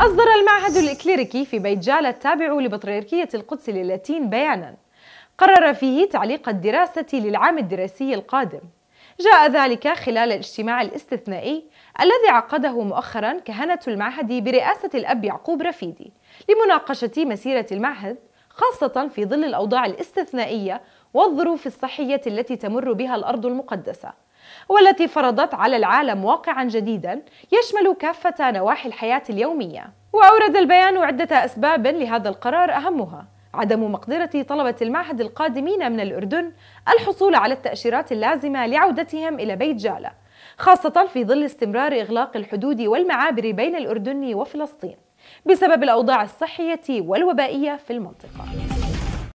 أصدر المعهد الإكليريكي في بيت جالة التابع لبطريركية القدس للاتين بيانا قرر فيه تعليق الدراسة للعام الدراسي القادم جاء ذلك خلال الاجتماع الاستثنائي الذي عقده مؤخرا كهنة المعهد برئاسة الأب يعقوب رفيدي لمناقشة مسيرة المعهد خاصة في ظل الأوضاع الاستثنائية والظروف الصحية التي تمر بها الأرض المقدسة والتي فرضت على العالم واقعا جديدا يشمل كافة نواحي الحياة اليومية وأورد البيان عدة أسباب لهذا القرار أهمها عدم مقدرة طلبة المعهد القادمين من الأردن الحصول على التأشيرات اللازمة لعودتهم إلى بيت جالة خاصة في ظل استمرار إغلاق الحدود والمعابر بين الأردن وفلسطين بسبب الأوضاع الصحية والوبائية في المنطقة